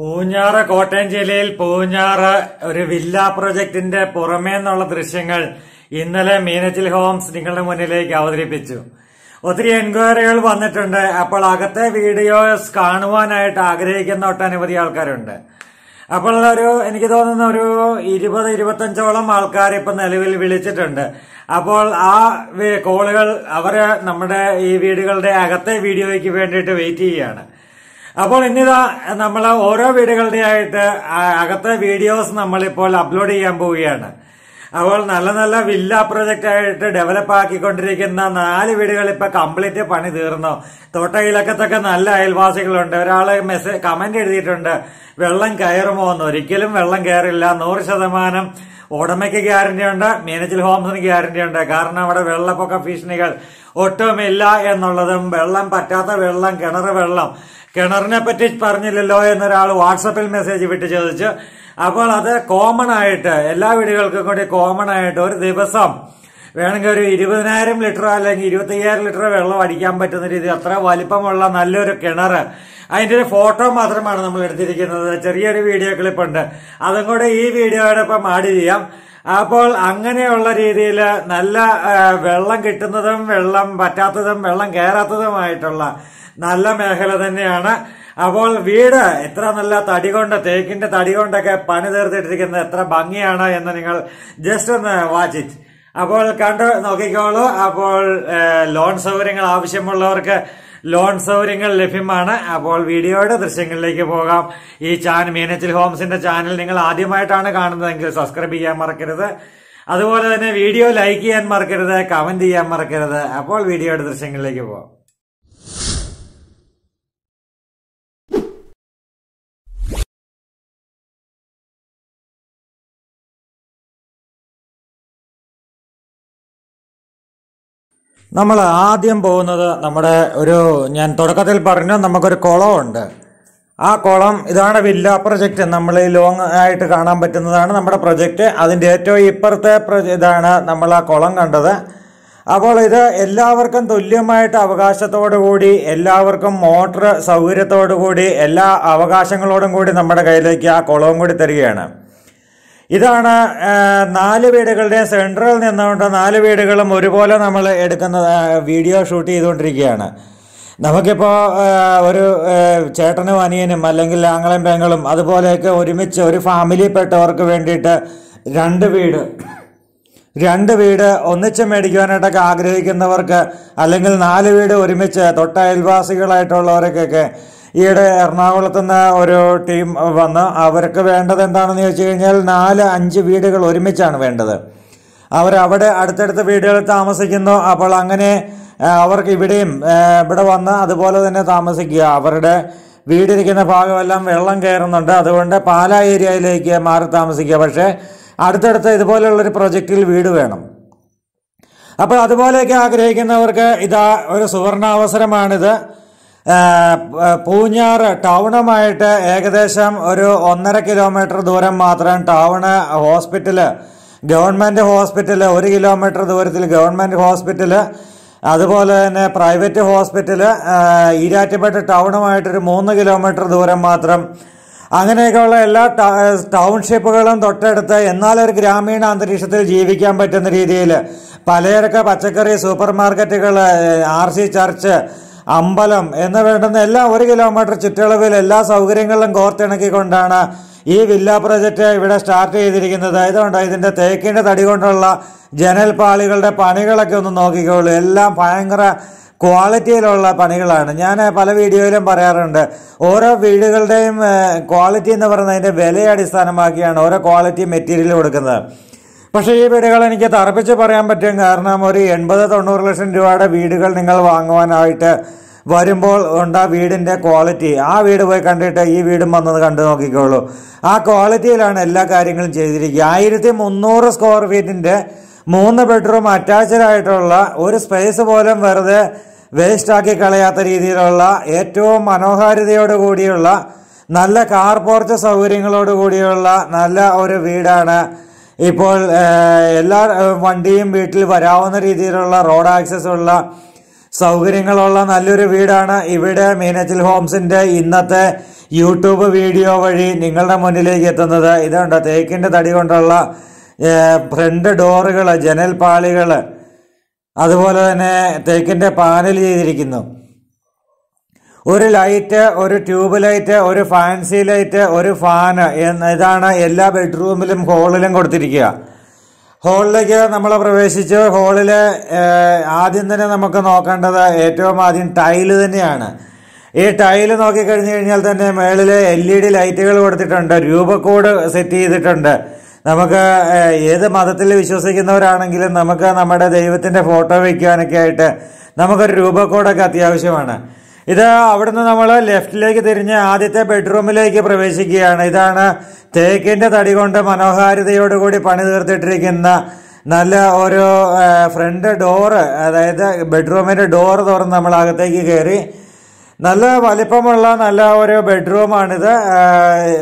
പൂഞ്ഞാറ് കോട്ടയം ജില്ലയിൽ പൂഞ്ഞാറ് ഒരു വില്ല പ്രൊജക്ടിന്റെ പുറമേ ദൃശ്യങ്ങൾ ഇന്നലെ മീനച്ചിൽ ഹോംസ് നിങ്ങളുടെ മുന്നിലേക്ക് അവതരിപ്പിച്ചു ഒത്തിരി എൻക്വയറികൾ വന്നിട്ടുണ്ട് അപ്പോൾ അകത്തെ വീഡിയോസ് കാണുവാനായിട്ട് ആഗ്രഹിക്കുന്ന ഒട്ടനവധി ആൾക്കാരുണ്ട് അപ്പോൾ ഒരു എനിക്ക് തോന്നുന്ന ഒരു ഇരുപത് ഇരുപത്തഞ്ചോളം ആൾക്കാർ ഇപ്പൊ നിലവിൽ വിളിച്ചിട്ടുണ്ട് അപ്പോൾ ആ കോളുകൾ അവര് നമ്മുടെ ഈ വീടുകളുടെ അകത്തെ വീഡിയോയ്ക്ക് വേണ്ടിയിട്ട് വെയിറ്റ് ചെയ്യുകയാണ് അപ്പോൾ ഇന്നിതാ നമ്മൾ ഓരോ വീടുകളുടെ ആയിട്ട് അകത്തെ വീഡിയോസ് നമ്മളിപ്പോൾ അപ്ലോഡ് ചെയ്യാൻ പോവുകയാണ് അപ്പോൾ നല്ല നല്ല വില്ല പ്രൊജക്റ്റ് ആയിട്ട് ഡെവലപ്പ് ആക്കിക്കൊണ്ടിരിക്കുന്ന നാല് വീടുകൾ ഇപ്പൊ കംപ്ലീറ്റ് പണി തീർന്നു തോട്ടയിലക്കത്തൊക്കെ നല്ല അയൽവാസികളുണ്ട് ഒരാൾ മെസ്സേജ് കമന്റ് എഴുതിയിട്ടുണ്ട് വെള്ളം കയറുമോ എന്ന് ഒരിക്കലും വെള്ളം കയറില്ല നൂറ് ശതമാനം ഉടമയ്ക്ക് ഗ്യാരണ്ടി ഉണ്ട് മീനച്ചൽ ഹോംസിന് ഗ്യാരണ്ടി ഉണ്ട് കാരണം അവിടെ വെള്ളപ്പൊക്ക ഭീഷണികൾ ഒട്ടുമില്ല എന്നുള്ളതും വെള്ളം പറ്റാത്ത വെള്ളം കിണർ വെള്ളം കിണറിനെ പറ്റി പറഞ്ഞില്ലല്ലോ എന്നൊരാൾ വാട്സപ്പിൽ മെസ്സേജ് വിട്ട് ചോദിച്ചു അപ്പോൾ അത് കോമൺ ആയിട്ട് എല്ലാ വീടുകൾക്കും കൂടി കോമൺ ആയിട്ട് ഒരു ദിവസം വേണമെങ്കിൽ ഒരു ഇരുപതിനായിരം ലിറ്റർ അല്ലെങ്കിൽ ഇരുപത്തയ്യായിരം ലിറ്റർ വെള്ളം അടിക്കാൻ പറ്റുന്ന രീതി അത്ര വലിപ്പമുള്ള നല്ലൊരു കിണർ അതിൻ്റെ ഒരു ഫോട്ടോ മാത്രമാണ് നമ്മൾ എടുത്തിരിക്കുന്നത് ചെറിയൊരു വീഡിയോ ഉണ്ട് അതും കൂടെ ഈ വീഡിയോയോടൊപ്പം ആഡ് ചെയ്യാം അപ്പോൾ അങ്ങനെയുള്ള രീതിയിൽ നല്ല വെള്ളം കിട്ടുന്നതും വെള്ളം പറ്റാത്തതും വെള്ളം കയറാത്തതുമായിട്ടുള്ള നല്ല മേഖല തന്നെയാണ് അപ്പോൾ വീട് എത്ര നല്ല തടി കൊണ്ട് തേക്കിന്റെ തടി കൊണ്ടൊക്കെ പണി തീർത്തിട്ടിരിക്കുന്നത് എത്ര ഭംഗിയാണ് എന്ന് നിങ്ങൾ ജസ്റ്റ് ഒന്ന് വാച്ച് ഇറ്റ് അപ്പോൾ കണ്ടു നോക്കിക്കോളൂ അപ്പോൾ ലോൺ സൗകര്യങ്ങൾ ആവശ്യമുള്ളവർക്ക് ലോൺ സൗകര്യങ്ങൾ ലഭ്യമാണ് അപ്പോൾ വീഡിയോയുടെ ദൃശ്യങ്ങളിലേക്ക് പോകാം ഈ ചാനൽ മീനച്ചിൽ ഹോംസിന്റെ ചാനൽ നിങ്ങൾ ആദ്യമായിട്ടാണ് കാണുന്നതെങ്കിൽ സബ്സ്ക്രൈബ് ചെയ്യാൻ മറക്കരുത് അതുപോലെ തന്നെ വീഡിയോ ലൈക്ക് ചെയ്യാൻ മറക്കരുത് കമന്റ് ചെയ്യാൻ മറക്കരുത് അപ്പോൾ വീഡിയോയുടെ ദൃശ്യങ്ങളിലേക്ക് പോകാം നമ്മൾ ആദ്യം പോകുന്നത് നമ്മുടെ ഒരു ഞാൻ തുടക്കത്തിൽ പറഞ്ഞ നമുക്കൊരു കുളമുണ്ട് ആ കുളം ഇതാണ് വില്ല പ്രൊജക്റ്റ് നമ്മൾ ഈ ലോങ് ആയിട്ട് കാണാൻ പറ്റുന്നതാണ് നമ്മുടെ പ്രൊജക്റ്റ് അതിൻ്റെ ഏറ്റവും ഇപ്പുറത്തെ ഇതാണ് നമ്മൾ ആ കുളം കണ്ടത് അപ്പോൾ ഇത് എല്ലാവർക്കും തുല്യമായിട്ട് അവകാശത്തോടു കൂടി എല്ലാവർക്കും മോട്ടർ സൗകര്യത്തോടു കൂടി എല്ലാ അവകാശങ്ങളോടും കൂടി നമ്മുടെ കയ്യിലേക്ക് ആ കുളവും കൂടി തരികയാണ് ഇതാണ് നാല് വീടുകളുടെ സെൻട്രിൽ നിന്നുകൊണ്ട് നാല് വീടുകളും ഒരുപോലെ നമ്മൾ എടുക്കുന്ന വീഡിയോ ഷൂട്ട് ചെയ്തുകൊണ്ടിരിക്കുകയാണ് നമുക്കിപ്പോൾ ഒരു ചേട്ടനും അനിയനും അല്ലെങ്കിൽ ആങ്ങളും പെങ്ങളും അതുപോലെയൊക്കെ ഒരുമിച്ച് ഒരു ഫാമിലിയിൽപ്പെട്ടവർക്ക് വേണ്ടിയിട്ട് രണ്ട് വീട് രണ്ട് വീട് ഒന്നിച്ച് മേടിക്കുവാനായിട്ടൊക്കെ ആഗ്രഹിക്കുന്നവർക്ക് അല്ലെങ്കിൽ നാല് വീട് ഒരുമിച്ച് തൊട്ട അയൽവാസികളായിട്ടുള്ളവർക്കൊക്കെ ഈയിടെ എറണാകുളത്ത് നിന്ന് ഒരു ടീം വന്ന് അവർക്ക് വേണ്ടത് എന്താണെന്ന് ചോദിച്ചു കഴിഞ്ഞാൽ നാല് അഞ്ച് വീടുകൾ ഒരുമിച്ചാണ് വേണ്ടത് അവരവിടെ അടുത്തടുത്ത വീടുകളിൽ താമസിക്കുന്നു അപ്പോൾ അങ്ങനെ അവർക്ക് ഇവിടെയും ഇവിടെ വന്ന് അതുപോലെ തന്നെ താമസിക്കുക അവരുടെ വീടിരിക്കുന്ന ഭാഗമെല്ലാം വെള്ളം കയറുന്നുണ്ട് അതുകൊണ്ട് പാലാ ഏരിയയിലേക്ക് മാറി താമസിക്കുക പക്ഷേ അടുത്തടുത്ത ഇതുപോലെയുള്ളൊരു പ്രൊജക്റ്റിൽ വീട് വേണം അപ്പോൾ അതുപോലെയൊക്കെ ആഗ്രഹിക്കുന്നവർക്ക് ഇതാ ഒരു സുവർണാവസരമാണിത് പൂഞ്ഞാർ ടൗണുമായിട്ട് ഏകദേശം ഒരു ഒന്നര കിലോമീറ്റർ ദൂരം മാത്രം ടൗണ് ഹോസ്പിറ്റല് ഗവൺമെൻറ് ഹോസ്പിറ്റല് ഒരു കിലോമീറ്റർ ദൂരത്തിൽ ഗവൺമെൻറ് ഹോസ്പിറ്റല് അതുപോലെ തന്നെ പ്രൈവറ്റ് ഹോസ്പിറ്റല് ഈരാറ്റുപേട്ട ടൗണുമായിട്ടൊരു മൂന്ന് കിലോമീറ്റർ ദൂരം മാത്രം അങ്ങനെയൊക്കെയുള്ള എല്ലാ ടൗൺഷിപ്പുകളും തൊട്ടടുത്ത് എന്നാലൊരു ഗ്രാമീണ അന്തരീക്ഷത്തിൽ ജീവിക്കാൻ പറ്റുന്ന രീതിയിൽ പലചരക്ക് പച്ചക്കറി സൂപ്പർ മാർക്കറ്റുകൾ ആർ സി ചർച്ച് അമ്പലം എന്ന് വേണ്ടുന്ന എല്ലാം ഒരു കിലോമീറ്റർ ചുറ്റളവിൽ എല്ലാ സൗകര്യങ്ങളിലും കോർത്തിണക്കിക്കൊണ്ടാണ് ഈ വില്ല പ്രൊജക്റ്റ് ഇവിടെ സ്റ്റാർട്ട് ചെയ്തിരിക്കുന്നത് ഇതുകൊണ്ട് ഇതിൻ്റെ തേക്കിൻ്റെ തടി കൊണ്ടുള്ള ജനൽപാളികളുടെ പണികളൊക്കെ ഒന്ന് നോക്കിക്കോളൂ എല്ലാം ഭയങ്കര ക്വാളിറ്റിയിലുള്ള പണികളാണ് ഞാൻ പല വീഡിയോയിലും പറയാറുണ്ട് ഓരോ വീടുകളുടെയും ക്വാളിറ്റി എന്ന് പറയുന്നത് അതിൻ്റെ വിലയെ അടിസ്ഥാനമാക്കിയാണ് ഓരോ ക്വാളിറ്റി മെറ്റീരിയൽ കൊടുക്കുന്നത് പക്ഷേ ഈ വീടുകൾ എനിക്ക് തറപ്പിച്ച് പറയാൻ പറ്റും കാരണം ഒരു എൺപത് തൊണ്ണൂറ് ലക്ഷം രൂപയുടെ വീടുകൾ നിങ്ങൾ വാങ്ങുവാനായിട്ട് വരുമ്പോൾ ഉണ്ട വീടിൻ്റെ ക്വാളിറ്റി ആ വീട് പോയി കണ്ടിട്ട് ഈ വീടും വന്നത് കണ്ടു നോക്കിക്കോളൂ ആ ക്വാളിറ്റിയിലാണ് എല്ലാ കാര്യങ്ങളും ചെയ്തിരിക്കുക ആയിരത്തി മുന്നൂറ് സ്ക്വയർ ഫീറ്റിൻ്റെ മൂന്ന് ബെഡ്റൂം ആയിട്ടുള്ള ഒരു സ്പേസ് പോലും വെറുതെ വേസ്റ്റാക്കി കളയാത്ത രീതിയിലുള്ള ഏറ്റവും മനോഹാരിതയോട് കൂടിയുള്ള നല്ല കാർ പോർച്ച് സൗകര്യങ്ങളോട് കൂടിയുള്ള നല്ല ഒരു വീടാണ് ഇപ്പോൾ എല്ലാ വണ്ടിയും വീട്ടിൽ വരാവുന്ന രീതിയിലുള്ള റോഡ് ആക്സസ് ഉള്ള സൗകര്യങ്ങളുള്ള നല്ലൊരു വീടാണ് ഇവിടെ മീനച്ചിൽ ഹോംസിൻ്റെ ഇന്നത്തെ യൂട്യൂബ് വീഡിയോ വഴി നിങ്ങളുടെ മുന്നിലേക്ക് എത്തുന്നത് ഇതുണ്ട് തേക്കിൻ്റെ തടി കൊണ്ടുള്ള ഫ്രണ്ട് ഡോറുകൾ ജനൽപാളികൾ അതുപോലെ തന്നെ തേക്കിൻ്റെ പാനൽ ചെയ്തിരിക്കുന്നു ഒരു ലൈറ്റ് ഒരു ട്യൂബ് ലൈറ്റ് ഒരു ഫാൻസി ലൈറ്റ് ഒരു ഫാന് ഇതാണ് എല്ലാ ബെഡ്റൂമിലും ഹോളിലും കൊടുത്തിരിക്കുക ഹോളിലേക്ക് നമ്മൾ പ്രവേശിച്ച് ഹോളിൽ ആദ്യം തന്നെ നമുക്ക് നോക്കേണ്ടത് ഏറ്റവും ആദ്യം ടൈല് തന്നെയാണ് ഈ ടൈല് നോക്കിക്കഴിഞ്ഞു കഴിഞ്ഞാൽ തന്നെ മേളിൽ എൽ ഇ ഡി ലൈറ്റുകൾ കൊടുത്തിട്ടുണ്ട് രൂപക്കോഡ് സെറ്റ് ചെയ്തിട്ടുണ്ട് നമുക്ക് ഏത് മതത്തിൽ വിശ്വസിക്കുന്നവരാണെങ്കിലും നമുക്ക് നമ്മുടെ ദൈവത്തിൻ്റെ ഫോട്ടോ വയ്ക്കുവാനൊക്കെ ആയിട്ട് നമുക്കൊരു രൂപക്കോഡൊക്കെ അത്യാവശ്യമാണ് ഇത് അവിടുന്ന് നമ്മൾ ലെഫ്റ്റിലേക്ക് തിരിഞ്ഞ് ആദ്യത്തെ ബെഡ്റൂമിലേക്ക് പ്രവേശിക്കുകയാണ് ഇതാണ് തേക്കിൻ്റെ തടി കൊണ്ട് മനോഹാരിതയോടുകൂടി പണി തീർത്തിട്ടിരിക്കുന്ന നല്ല ഒരു ഫ്രണ്ട് ഡോറ് അതായത് ബെഡ്റൂമിൻ്റെ ഡോറ് തുറന്ന് നമ്മൾ അകത്തേക്ക് കയറി നല്ല വലിപ്പമുള്ള നല്ല ഒരു ബെഡ്റൂമാണിത്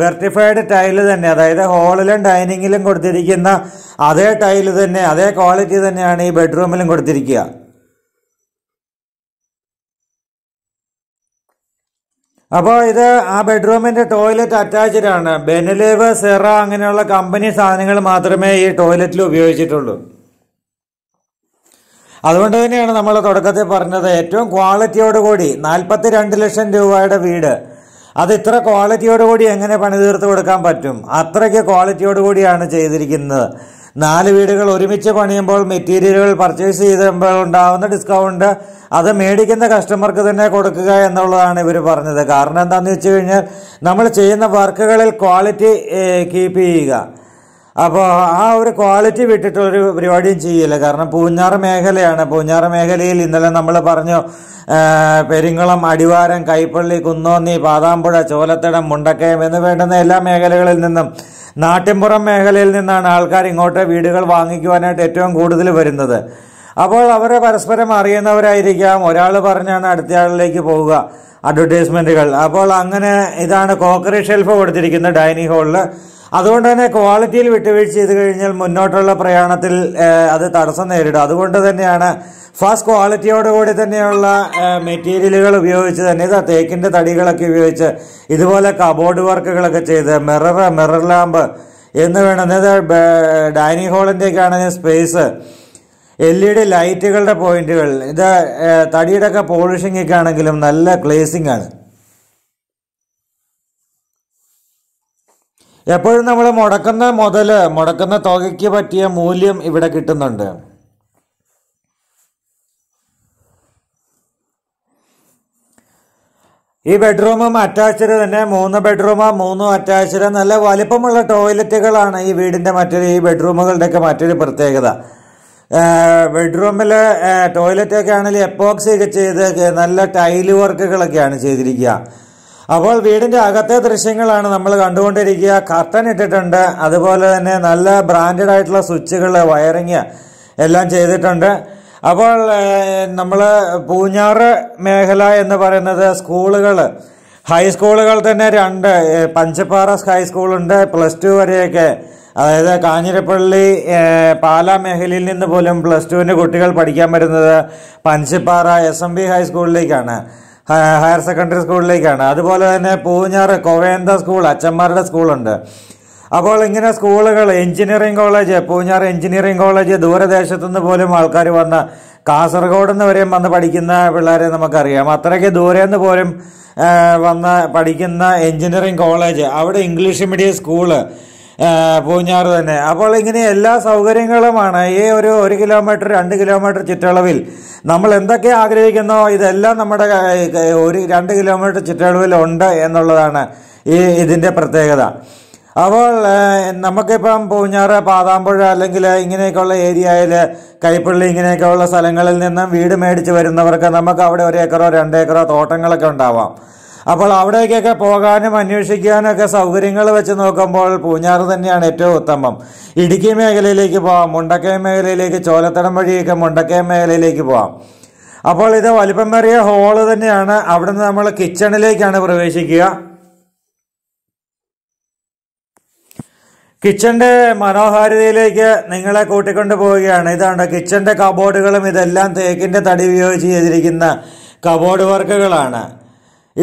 വെർട്ടിഫൈഡ് ടൈല് തന്നെ അതായത് ഹോളിലും ഡൈനിങ്ങിലും കൊടുത്തിരിക്കുന്ന അതേ ടൈല് തന്നെ അതേ ക്വാളിറ്റി തന്നെയാണ് ഈ ബെഡ്റൂമിലും കൊടുത്തിരിക്കുക അപ്പോൾ ഇത് ആ ബെഡ്റൂമിൻ്റെ ടോയ്ലറ്റ് അറ്റാച്ച്ഡ് ആണ് ബെനലേവ് സെറ അങ്ങനെയുള്ള കമ്പനി സാധനങ്ങൾ മാത്രമേ ഈ ടോയ്ലറ്റിൽ ഉപയോഗിച്ചിട്ടുള്ളൂ അതുകൊണ്ട് തന്നെയാണ് നമ്മൾ തുടക്കത്തിൽ പറഞ്ഞത് ഏറ്റവും ക്വാളിറ്റിയോടുകൂടി നാൽപ്പത്തി രണ്ട് ലക്ഷം രൂപയുടെ വീട് അത് ഇത്ര ക്വാളിറ്റിയോടുകൂടി എങ്ങനെ പണിതീർത്ത് കൊടുക്കാൻ പറ്റും അത്രയ്ക്ക് ക്വാളിറ്റിയോടുകൂടിയാണ് ചെയ്തിരിക്കുന്നത് നാല് വീടുകൾ ഒരുമിച്ച് പണിയുമ്പോൾ മെറ്റീരിയലുകൾ പർച്ചേസ് ചെയ്യുമ്പോൾ ഉണ്ടാകുന്ന ഡിസ്കൗണ്ട് അത് മേടിക്കുന്ന കസ്റ്റമർക്ക് തന്നെ കൊടുക്കുക എന്നുള്ളതാണ് ഇവർ പറഞ്ഞത് കാരണം എന്താണെന്ന് വെച്ച് കഴിഞ്ഞാൽ നമ്മൾ ചെയ്യുന്ന വർക്കുകളിൽ ക്വാളിറ്റി കീപ്പ് ചെയ്യുക അപ്പോൾ ആ ഒരു ക്വാളിറ്റി വിട്ടിട്ടൊരു പരിപാടിയും ചെയ്യില്ല കാരണം പൂഞ്ഞാറ് മേഖലയാണ് പൂഞ്ഞാറ് മേഖലയിൽ ഇന്നലെ നമ്മൾ പറഞ്ഞു പെരിങ്കുളം അടിവാരം കൈപ്പള്ളി കുന്നോന്നി പാതാമ്പുഴ ചോലത്തടം മുണ്ടക്കയം എന്ന് വേണ്ടുന്ന എല്ലാ മേഖലകളിൽ നിന്നും നാട്ടിൻപുറം മേഖലയിൽ നിന്നാണ് ആൾക്കാർ ഇങ്ങോട്ട് വീടുകൾ വാങ്ങിക്കുവാനായിട്ട് ഏറ്റവും കൂടുതൽ വരുന്നത് അപ്പോൾ അവരെ പരസ്പരം അറിയുന്നവരായിരിക്കാം ഒരാൾ പറഞ്ഞാണ് അടുത്തയാളിലേക്ക് പോവുക അഡ്വർടൈസ്മെൻറ്റുകൾ അപ്പോൾ അങ്ങനെ ഇതാണ് കോക്കറി ഷെൽഫ് കൊടുത്തിരിക്കുന്നത് ഡൈനിങ് ഹാളിൽ അതുകൊണ്ട് തന്നെ ക്വാളിറ്റിയിൽ വിട്ടുവീഴ്ച ചെയ്ത് കഴിഞ്ഞാൽ മുന്നോട്ടുള്ള പ്രയാണത്തിൽ അത് തടസ്സം നേരിടും അതുകൊണ്ട് തന്നെയാണ് ഫസ്റ്റ് ക്വാളിറ്റിയോടുകൂടി തന്നെയുള്ള മെറ്റീരിയലുകൾ ഉപയോഗിച്ച് തന്നെ ഇത് തേക്കിൻ്റെ തടികളൊക്കെ ഉപയോഗിച്ച് ഇതുപോലെ കബോർഡ് വർക്കുകളൊക്കെ ചെയ്ത് മിറർ മിറർ ലാമ്പ് എന്ന് വേണ്ടുന്നത് ഡൈനിങ് ഹാളിൻ്റെയൊക്കെ ആണെങ്കിൽ സ്പേസ് എൽ ഇ ഡി ലൈറ്റുകളുടെ പോയിന്റുകൾ ഇത് e തടിയുടെ ഒക്കെ പോളിഷിംഗ് ഒക്കെ ആണെങ്കിലും നല്ല ക്ലേസിംഗ് ആണ് എപ്പോഴും നമ്മൾ മുടക്കുന്ന മുതൽ മുടക്കുന്ന തുകയ്ക്ക് പറ്റിയ മൂല്യം ഇവിടെ കിട്ടുന്നുണ്ട് ഈ ബെഡ്റൂമും അറ്റാച്ച്ഡ് തന്നെ മൂന്ന് ബെഡ്റൂം മൂന്നും അറ്റാച്ച്ഡ് നല്ല വലിപ്പമുള്ള ടോയ്ലറ്റുകളാണ് ഈ വീടിൻ്റെ മറ്റൊരു ഈ ബെഡ്റൂമുകളുടെയൊക്കെ മറ്റൊരു പ്രത്യേകത ബെഡ്റൂമിൽ ടോയ്ലറ്റൊക്കെ ആണെങ്കിൽ എപ്പോക്സി ഒക്കെ ചെയ്ത് നല്ല ടൈൽ വർക്കുകളൊക്കെയാണ് ചെയ്തിരിക്കുക അപ്പോൾ വീടിന്റെ അകത്തെ ദൃശ്യങ്ങളാണ് നമ്മൾ കണ്ടുകൊണ്ടിരിക്കുക കർട്ടൻ ഇട്ടിട്ടുണ്ട് അതുപോലെ തന്നെ നല്ല ബ്രാൻഡഡ് ആയിട്ടുള്ള സ്വിച്ചുകൾ വയറിങ് എല്ലാം ചെയ്തിട്ടുണ്ട് അപ്പോൾ നമ്മൾ പൂഞ്ഞാറ് മേഖല എന്ന് പറയുന്നത് സ്കൂളുകൾ ഹൈസ്കൂളുകൾ തന്നെ രണ്ട് പഞ്ചപ്പാറ ഹൈസ്കൂളുണ്ട് പ്ലസ് ടു വരെയൊക്കെ അതായത് കാഞ്ഞിരപ്പള്ളി പാലാ മേഖലയിൽ നിന്ന് പോലും പ്ലസ് ടുവിൻ്റെ കുട്ടികൾ പഠിക്കാൻ വരുന്നത് പഞ്ചപ്പാറ എസ് എം ബി ഹൈസ്കൂളിലേക്കാണ് ഹയർ സെക്കൻഡറി സ്കൂളിലേക്കാണ് അതുപോലെ തന്നെ പൂഞ്ഞാറ് കൊവേന്ത സ്കൂൾ അച്ഛന്മാരുടെ സ്കൂളുണ്ട് അപ്പോൾ ഇങ്ങനെ സ്കൂളുകൾ engineering college Poonjar engineering college ദൂരദേശത്തുനിന്ന് പോലും ആൾക്കാർ വന്ന് കാസർഗോഡ് നിന്ന് വരെയും വന്ന് പഠിക്കുന്ന പിള്ളേരെ നമുക്കറിയാം അത്രയ്ക്ക് ദൂരെ നിന്ന് പോലും വന്ന് പഠിക്കുന്ന എഞ്ചിനീയറിംഗ് കോളേജ് അവിടെ ഇംഗ്ലീഷ് മീഡിയം സ്കൂള് പൂഞ്ഞാറ് തന്നെ അപ്പോൾ ഇങ്ങനെ എല്ലാ സൗകര്യങ്ങളുമാണ് ഈ ഒരു ഒരു കിലോമീറ്റർ രണ്ട് കിലോമീറ്റർ ചുറ്റളവിൽ നമ്മൾ എന്തൊക്കെ ആഗ്രഹിക്കുന്നോ ഇതെല്ലാം നമ്മുടെ ഒരു രണ്ട് കിലോമീറ്റർ ചുറ്റളവിൽ ഉണ്ട് എന്നുള്ളതാണ് ഈ ഇതിൻ്റെ പ്രത്യേകത അപ്പോൾ നമുക്കിപ്പം പൂഞ്ഞാറ് പാതാമ്പുഴ അല്ലെങ്കിൽ ഇങ്ങനെയൊക്കെയുള്ള ഏരിയയിൽ കൈപ്പള്ളി ഇങ്ങനെയൊക്കെയുള്ള സ്ഥലങ്ങളിൽ നിന്നും വീട് മേടിച്ച് വരുന്നവർക്ക് നമുക്ക് അവിടെ ഒരു ഏക്കറോ രണ്ട് ഏക്കറോ തോട്ടങ്ങളൊക്കെ ഉണ്ടാവാം അപ്പോൾ അവിടേക്കൊക്കെ പോകാനും അന്വേഷിക്കാനും ഒക്കെ സൗകര്യങ്ങൾ വെച്ച് നോക്കുമ്പോൾ പൂഞ്ഞാറ് തന്നെയാണ് ഏറ്റവും ഉത്തമം ഇടുക്കി മേഖലയിലേക്ക് പോവാം മുണ്ടക്കയം മേഖലയിലേക്ക് ചോലത്തടം വഴിയൊക്കെ മുണ്ടക്കയം മേഖലയിലേക്ക് പോവാം അപ്പോൾ ഇത് വലിപ്പമേറിയ ഹോള് തന്നെയാണ് അവിടുന്ന് നമ്മൾ കിച്ചണിലേക്കാണ് പ്രവേശിക്കുക കിച്ചന്റെ മനോഹാരിതയിലേക്ക് നിങ്ങളെ കൂട്ടിക്കൊണ്ടു പോവുകയാണ് ഇതാണ് കിച്ചന്റെ കബോർഡുകളും ഇതെല്ലാം തേക്കിന്റെ തടി ഉപയോഗിച്ച് ചെയ്തിരിക്കുന്ന കബോർഡ് വർക്കുകളാണ്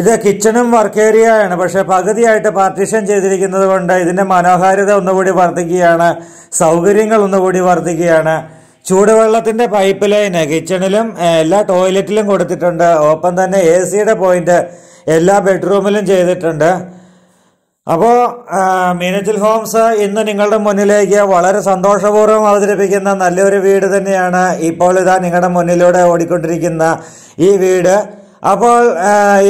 ഇത് കിച്ചണും വർക്ക് ഏരിയയാണ് പക്ഷെ പകുതിയായിട്ട് പാർട്ടീഷൻ ചെയ്തിരിക്കുന്നത് കൊണ്ട് ഇതിന്റെ മനോഹാരിത ഒന്നുകൂടി വർദ്ധിക്കുകയാണ് സൗകര്യങ്ങൾ ഒന്നുകൂടി വർദ്ധിക്കുകയാണ് ചൂടുവെള്ളത്തിന്റെ പൈപ്പ് ലൈന് കിച്ചണിലും എല്ലാ ടോയ്ലറ്റിലും കൊടുത്തിട്ടുണ്ട് ഒപ്പം തന്നെ എ സിയുടെ പോയിന്റ് എല്ലാ ബെഡ്റൂമിലും ചെയ്തിട്ടുണ്ട് അപ്പോൾ മീനച്ചിൽ ഹോംസ് ഇന്ന് നിങ്ങളുടെ മുന്നിലേക്ക് വളരെ സന്തോഷപൂർവ്വം അവതരിപ്പിക്കുന്ന നല്ലൊരു വീട് തന്നെയാണ് ഇപ്പോൾ ഇതാ നിങ്ങളുടെ മുന്നിലൂടെ ഓടിക്കൊണ്ടിരിക്കുന്ന ഈ വീട് അപ്പോൾ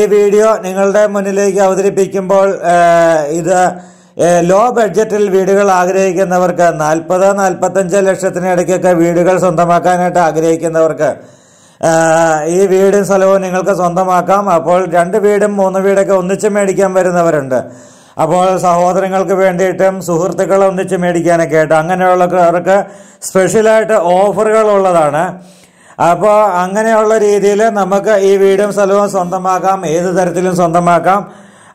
ഈ വീഡിയോ നിങ്ങളുടെ മുന്നിലേക്ക് അവതരിപ്പിക്കുമ്പോൾ ഇത് ലോ ബഡ്ജറ്റിൽ വീടുകൾ ആഗ്രഹിക്കുന്നവർക്ക് നാൽപ്പത് നാൽപ്പത്തഞ്ച് ലക്ഷത്തിന് ഇടയ്ക്കൊക്കെ വീടുകൾ സ്വന്തമാക്കാനായിട്ട് ആഗ്രഹിക്കുന്നവർക്ക് ഈ വീടും സ്ഥലവും നിങ്ങൾക്ക് സ്വന്തമാക്കാം അപ്പോൾ രണ്ട് വീടും മൂന്ന് വീടൊക്കെ ഒന്നിച്ച് മേടിക്കാൻ വരുന്നവരുണ്ട് അപ്പോൾ സഹോദരങ്ങൾക്ക് വേണ്ടിയിട്ടും സുഹൃത്തുക്കൾ ഒന്നിച്ച് മേടിക്കാനൊക്കെ ആയിട്ട് അങ്ങനെയുള്ളവർക്ക് സ്പെഷ്യലായിട്ട് ഓഫറുകൾ ഉള്ളതാണ് അപ്പോൾ അങ്ങനെയുള്ള രീതിയിൽ നമുക്ക് ഈ വീടും സ്ഥലവും സ്വന്തമാക്കാം ഏത് തരത്തിലും സ്വന്തമാക്കാം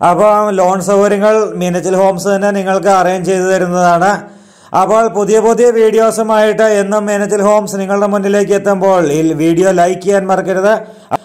അപ്പോൾ ലോൺ സൗകര്യങ്ങൾ മീനച്ചിൽ ഹോംസ് തന്നെ നിങ്ങൾക്ക് അറേഞ്ച് ചെയ്തു തരുന്നതാണ് അപ്പോൾ പുതിയ പുതിയ വീഡിയോസുമായിട്ട് എന്നും മീനച്ചിൽ ഹോംസ് നിങ്ങളുടെ മുന്നിലേക്ക് എത്തുമ്പോൾ ഈ വീഡിയോ ലൈക്ക് ചെയ്യാൻ മറക്കരുത്